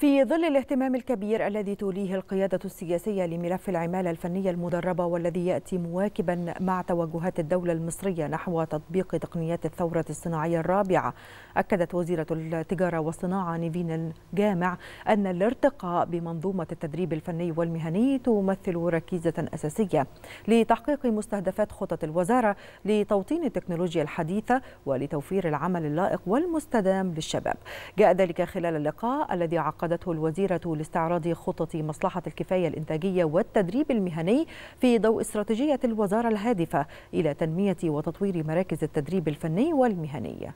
في ظل الاهتمام الكبير الذي توليه القيادة السياسية لملف العمالة الفنية المدربة والذي يأتي مواكبا مع توجهات الدولة المصرية نحو تطبيق تقنيات الثورة الصناعية الرابعة أكدت وزيرة التجارة والصناعة نيفين الجامع أن الارتقاء بمنظومة التدريب الفني والمهني تمثل ركيزة أساسية لتحقيق مستهدفات خطط الوزارة لتوطين التكنولوجيا الحديثة ولتوفير العمل اللائق والمستدام للشباب جاء ذلك خلال اللقاء الذي عقد عقدته الوزيرة لاستعراض خطط مصلحة الكفاية الإنتاجية والتدريب المهني في ضوء استراتيجية الوزارة الهادفة إلى تنمية وتطوير مراكز التدريب الفني والمهني